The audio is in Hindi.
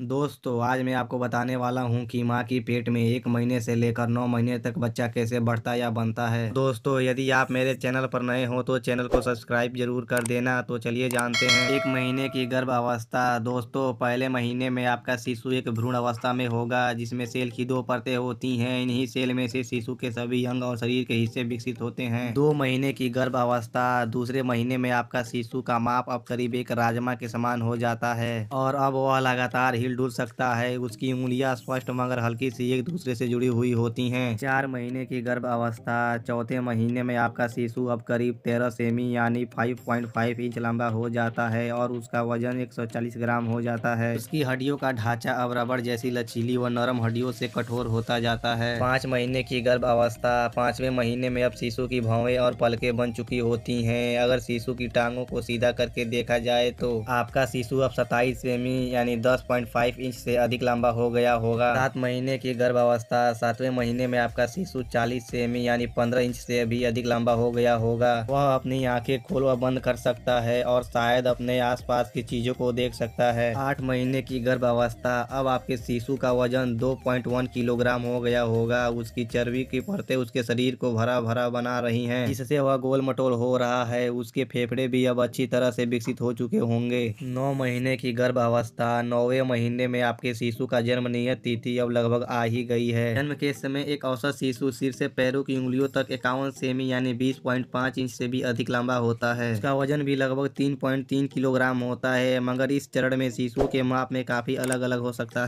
दोस्तों आज मैं आपको बताने वाला हूं कि मां की पेट में एक महीने से लेकर नौ महीने तक बच्चा कैसे बढ़ता या बनता है दोस्तों यदि आप मेरे चैनल पर नए हो तो चैनल को सब्सक्राइब जरूर कर देना तो चलिए जानते हैं एक महीने की गर्भ अवस्था दोस्तों पहले महीने में आपका शिशु एक भ्रूण अवस्था में होगा जिसमें सेल की दो परतें होती है इन्हीं सेल में से शिशु के सभी अंग और शरीर के हिस्से विकसित होते हैं दो महीने की गर्भ अवस्था दूसरे महीने में आपका शिशु का माप अब करीब एक राजमा के समान हो जाता है और अब वह लगातार हिल डुल सकता है उसकी उंगलियां स्पष्ट मगर हल्की सी एक दूसरे से जुड़ी हुई होती हैं चार महीने की गर्भ अवस्था चौथे महीने में आपका शिशु अब करीब तेरह सेमी यानी फाइव पॉइंट फाइव इंच लंबा हो जाता है और उसका वजन एक सौ चालीस ग्राम हो जाता है उसकी हड्डियों का ढांचा अब रबड़ जैसी लचीली व नरम हड्डियों से कठोर होता जाता है पाँच महीने की गर्भ अवस्था पाँचवें महीने में अब शिशु की भावे और पलके बन चुकी होती है अगर शिशु की टांगों को सीधा करके देखा जाए तो आपका शिशु अब सताईस सेमी यानी दस पॉइंट फाइव इंच से अधिक लंबा हो गया होगा सात महीने की गर्भावस्था सातवें महीने में आपका शिशु चालीस सेमी यानी पंद्रह इंच से भी अधिक लंबा हो गया होगा वह अपनी आंखें खोल व बंद कर सकता है और शायद अपने आसपास की चीजों को देख सकता है आठ महीने की गर्भावस्था अब आपके शिशु का वजन दो पॉइंट वन किलोग्राम हो गया होगा उसकी चर्बी की परतें उसके शरीर को भरा भरा बना रही है इससे वह गोल मटोल हो रहा है उसके फेफड़े भी अब अच्छी तरह से विकसित हो चुके होंगे नौ महीने की गर्भावस्था नौवे महीने महीने में आपके शिशु का जन्म नियत तिथि अब लगभग आ ही गई है जन्म के समय एक औसत शिशु सिर से पैरों की उंगलियों तक इक्यावन सेमी यानी बीस पॉइंट पाँच इंच से भी अधिक लंबा होता है इसका वजन भी लगभग तीन पॉइंट तीन किलोग्राम होता है मगर इस चरण में शिशुओं के माप में काफी अलग अलग हो सकता है